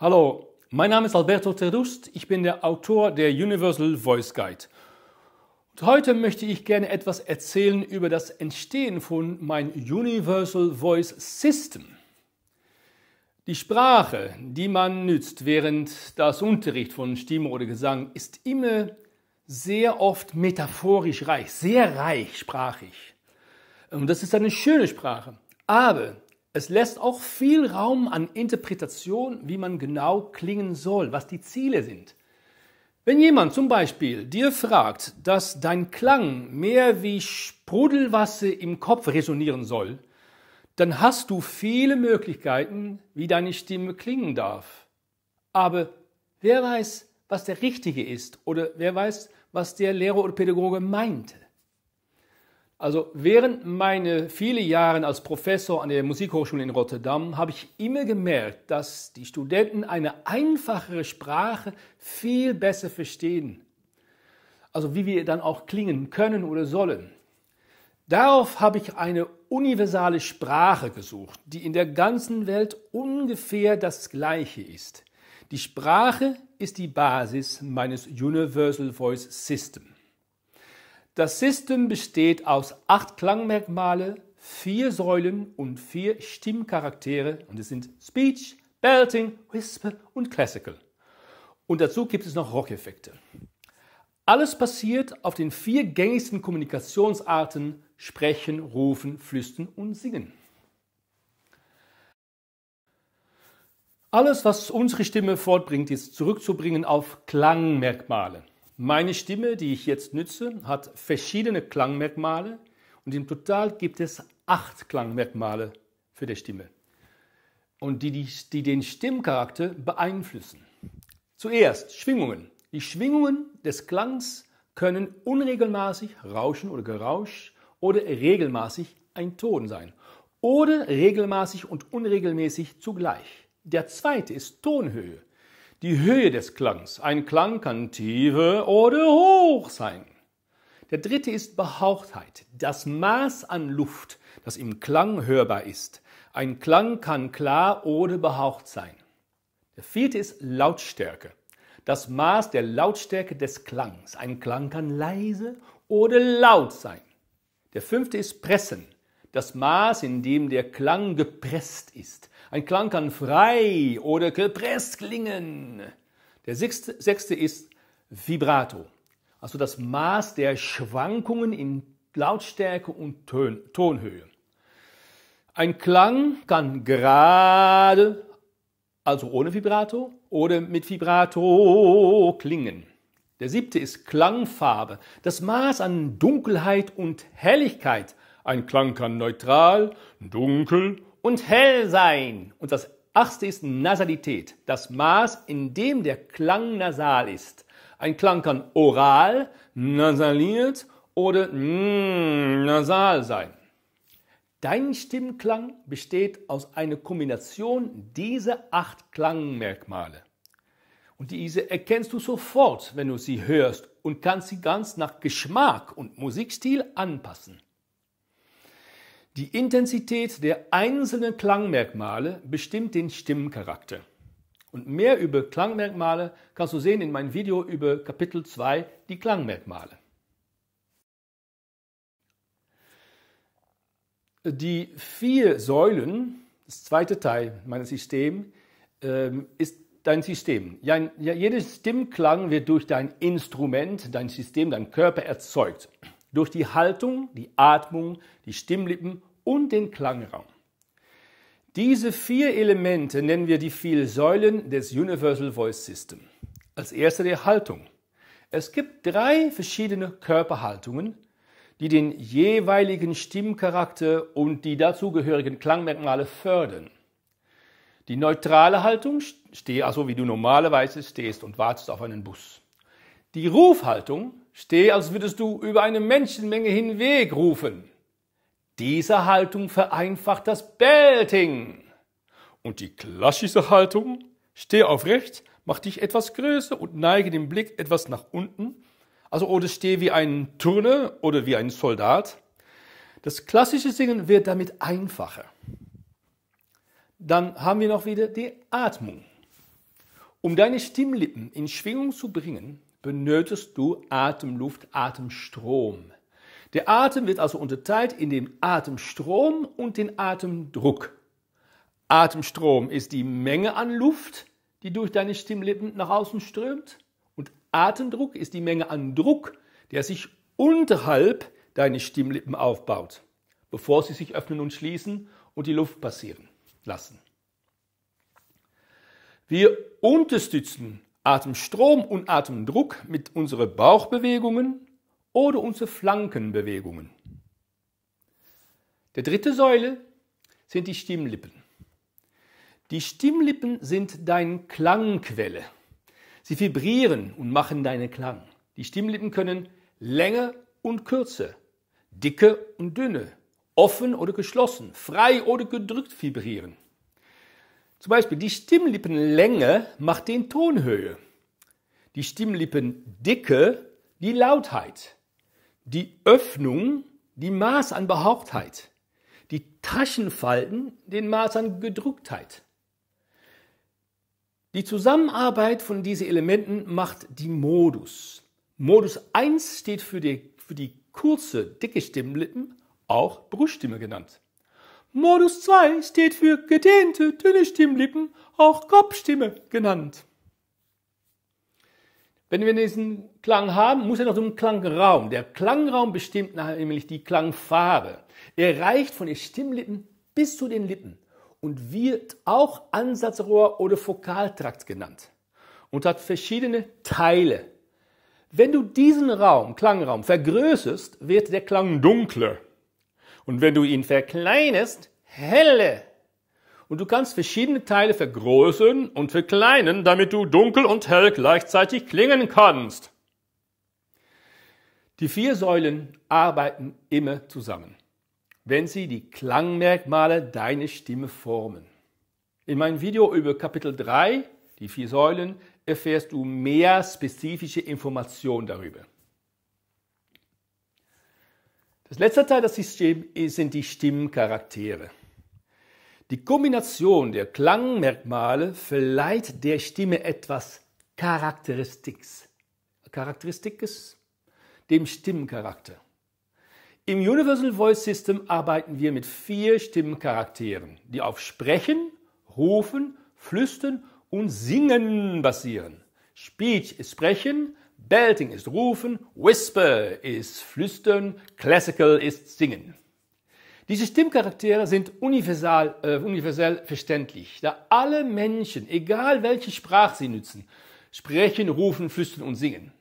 Hallo, mein Name ist Alberto Terust, ich bin der Autor der Universal Voice Guide. Und heute möchte ich gerne etwas erzählen über das Entstehen von mein Universal Voice System. Die Sprache, die man nützt während das Unterricht von Stimme oder Gesang, ist immer sehr oft metaphorisch reich, sehr reich sprachig. Und das ist eine schöne Sprache. Aber es lässt auch viel Raum an Interpretation, wie man genau klingen soll, was die Ziele sind. Wenn jemand zum Beispiel dir fragt, dass dein Klang mehr wie Sprudelwasser im Kopf resonieren soll, dann hast du viele Möglichkeiten, wie deine Stimme klingen darf. Aber wer weiß, was der richtige ist oder wer weiß, was der Lehrer oder Pädagoge meinte? Also während meine viele Jahre als Professor an der Musikhochschule in Rotterdam habe ich immer gemerkt, dass die Studenten eine einfachere Sprache viel besser verstehen. Also wie wir dann auch klingen können oder sollen. Darauf habe ich eine universale Sprache gesucht, die in der ganzen Welt ungefähr das gleiche ist. Die Sprache ist die Basis meines Universal Voice System. Das System besteht aus acht Klangmerkmale, vier Säulen und vier Stimmcharaktere und es sind Speech, Belting, Whisper und Classical. Und dazu gibt es noch Rockeffekte. Alles passiert auf den vier gängigsten Kommunikationsarten Sprechen, Rufen, Flüstern und Singen. Alles, was unsere Stimme fortbringt, ist zurückzubringen auf Klangmerkmale. Meine Stimme, die ich jetzt nütze, hat verschiedene Klangmerkmale und im Total gibt es acht Klangmerkmale für die Stimme und die, die, die den Stimmcharakter beeinflussen. Zuerst Schwingungen. Die Schwingungen des Klangs können unregelmäßig, Rauschen oder Gerausch oder regelmäßig ein Ton sein oder regelmäßig und unregelmäßig zugleich. Der zweite ist Tonhöhe die Höhe des Klangs. Ein Klang kann tiefe oder hoch sein. Der dritte ist Behauchtheit, das Maß an Luft, das im Klang hörbar ist. Ein Klang kann klar oder behaucht sein. Der vierte ist Lautstärke, das Maß der Lautstärke des Klangs. Ein Klang kann leise oder laut sein. Der fünfte ist Pressen, das Maß, in dem der Klang gepresst ist. Ein Klang kann frei oder gepresst klingen. Der sechste, sechste ist Vibrato, also das Maß der Schwankungen in Lautstärke und Tön, Tonhöhe. Ein Klang kann gerade, also ohne Vibrato, oder mit Vibrato klingen. Der siebte ist Klangfarbe, das Maß an Dunkelheit und Helligkeit ein Klang kann neutral, dunkel und hell sein. Und das achte ist Nasalität, das Maß, in dem der Klang nasal ist. Ein Klang kann oral, nasaliert oder mm, nasal sein. Dein Stimmklang besteht aus einer Kombination dieser acht Klangmerkmale. Und diese erkennst du sofort, wenn du sie hörst und kannst sie ganz nach Geschmack und Musikstil anpassen. Die Intensität der einzelnen Klangmerkmale bestimmt den Stimmcharakter. Und mehr über Klangmerkmale kannst du sehen in meinem Video über Kapitel 2, die Klangmerkmale. Die vier Säulen, das zweite Teil meines Systems, ähm, ist dein System. jeder Stimmklang wird durch dein Instrument, dein System, dein Körper erzeugt. Durch die Haltung, die Atmung, die Stimmlippen und den Klangraum. Diese vier Elemente nennen wir die vier Säulen des Universal Voice System. Als erste die Haltung. Es gibt drei verschiedene Körperhaltungen, die den jeweiligen Stimmcharakter und die dazugehörigen Klangmerkmale fördern. Die neutrale Haltung, stehe also wie du normalerweise stehst und wartest auf einen Bus. Die Rufhaltung, stehe als würdest du über eine Menschenmenge hinweg rufen. Diese Haltung vereinfacht das Belting. Und die klassische Haltung, steh aufrecht, mach dich etwas größer und neige den Blick etwas nach unten. Also oder oh, steh wie ein Turner oder wie ein Soldat. Das klassische Singen wird damit einfacher. Dann haben wir noch wieder die Atmung. Um deine Stimmlippen in Schwingung zu bringen, benötigst du Atemluft, Atemstrom. Der Atem wird also unterteilt in den Atemstrom und den Atemdruck. Atemstrom ist die Menge an Luft, die durch deine Stimmlippen nach außen strömt. Und Atemdruck ist die Menge an Druck, der sich unterhalb deines Stimmlippen aufbaut, bevor sie sich öffnen und schließen und die Luft passieren lassen. Wir unterstützen Atemstrom und Atemdruck mit unseren Bauchbewegungen, oder unsere Flankenbewegungen. Der dritte Säule sind die Stimmlippen. Die Stimmlippen sind deine Klangquelle. Sie vibrieren und machen deinen Klang. Die Stimmlippen können Länge und Kürze, dicke und dünne, offen oder geschlossen, frei oder gedrückt vibrieren. Zum Beispiel die Stimmlippenlänge macht den Tonhöhe, die Stimmlippendicke die Lautheit, die Öffnung die Maß an Behauchtheit, die Taschenfalten den Maß an Gedrücktheit. Die Zusammenarbeit von diesen Elementen macht die Modus. Modus 1 steht für die, für die kurze, dicke Stimmlippen, auch Bruststimme genannt. Modus 2 steht für gedehnte, dünne Stimmlippen, auch Kopfstimme genannt. Wenn wir diesen Klang haben, muss er noch so einen Klangraum. Der Klangraum bestimmt nämlich die Klangfarbe. Er reicht von den Stimmlippen bis zu den Lippen und wird auch Ansatzrohr oder Fokaltrakt genannt und hat verschiedene Teile. Wenn du diesen Raum, Klangraum, vergrößerst, wird der Klang dunkler. Und wenn du ihn verkleinest, helle. Und du kannst verschiedene Teile vergrößern und verkleinern, damit du dunkel und hell gleichzeitig klingen kannst. Die vier Säulen arbeiten immer zusammen, wenn sie die Klangmerkmale deiner Stimme formen. In meinem Video über Kapitel 3, die vier Säulen, erfährst du mehr spezifische Informationen darüber. Das letzte Teil des Systems sind die Stimmcharaktere. Die Kombination der Klangmerkmale verleiht der Stimme etwas Charakteristiks. Charakteristikes? Dem Stimmcharakter. Im Universal Voice System arbeiten wir mit vier Stimmcharakteren, die auf Sprechen, Rufen, Flüstern und Singen basieren. Speech ist Sprechen, Belting ist Rufen, Whisper ist Flüstern, Classical ist Singen. Diese Stimmcharaktere sind universal, äh, universell verständlich, da alle Menschen, egal welche Sprache sie nutzen, sprechen, rufen, flüstern und singen.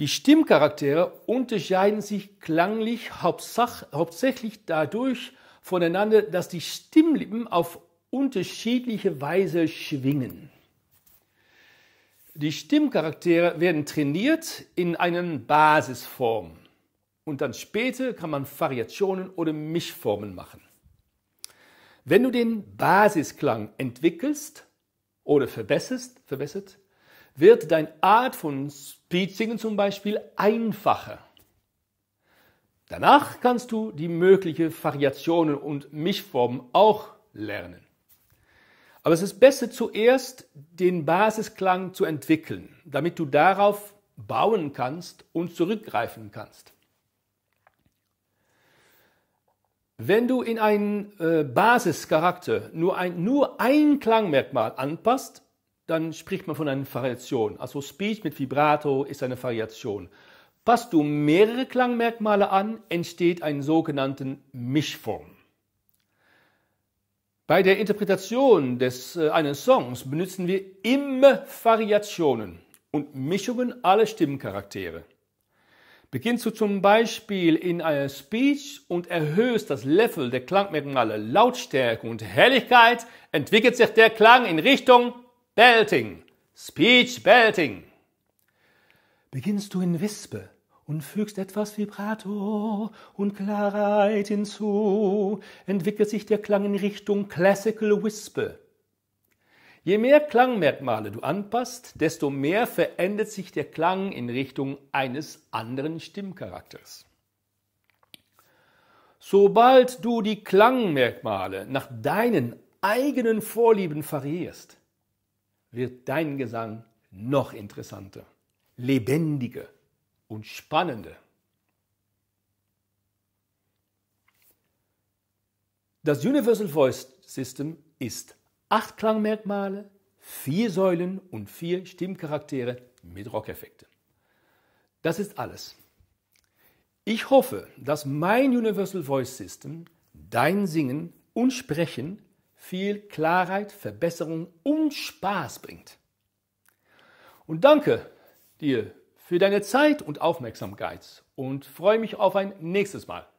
Die Stimmcharaktere unterscheiden sich klanglich hauptsächlich dadurch voneinander, dass die Stimmlippen auf unterschiedliche Weise schwingen. Die Stimmcharaktere werden trainiert in einer Basisform. Und dann später kann man Variationen oder Mischformen machen. Wenn du den Basisklang entwickelst oder verbesserst, verbessert, wird deine Art von Speedsingen zum Beispiel einfacher. Danach kannst du die möglichen Variationen und Mischformen auch lernen. Aber es ist besser zuerst den Basisklang zu entwickeln, damit du darauf bauen kannst und zurückgreifen kannst. Wenn du in einen äh, Basischarakter nur ein, nur ein Klangmerkmal anpasst, dann spricht man von einer Variation. Also Speech mit Vibrato ist eine Variation. Passt du mehrere Klangmerkmale an, entsteht eine sogenannte Mischform. Bei der Interpretation des, äh, eines Songs benutzen wir immer Variationen und Mischungen aller Stimmcharaktere. Beginnst du zum Beispiel in einer Speech und erhöhst das Level der Klangmerkmale Lautstärke und Helligkeit, entwickelt sich der Klang in Richtung Belting, Speech Belting. Beginnst du in Wispe und fügst etwas Vibrato und Klarheit hinzu, entwickelt sich der Klang in Richtung Classical Whisper. Je mehr Klangmerkmale du anpasst, desto mehr verändert sich der Klang in Richtung eines anderen Stimmcharakters. Sobald du die Klangmerkmale nach deinen eigenen Vorlieben variierst, wird dein Gesang noch interessanter, lebendiger und spannender. Das Universal Voice System ist acht Klangmerkmale, vier Säulen und vier Stimmcharaktere mit Rockeffekten. Das ist alles. Ich hoffe, dass mein Universal Voice System dein Singen und Sprechen viel Klarheit, Verbesserung und Spaß bringt. Und danke dir für deine Zeit und Aufmerksamkeit und freue mich auf ein nächstes Mal.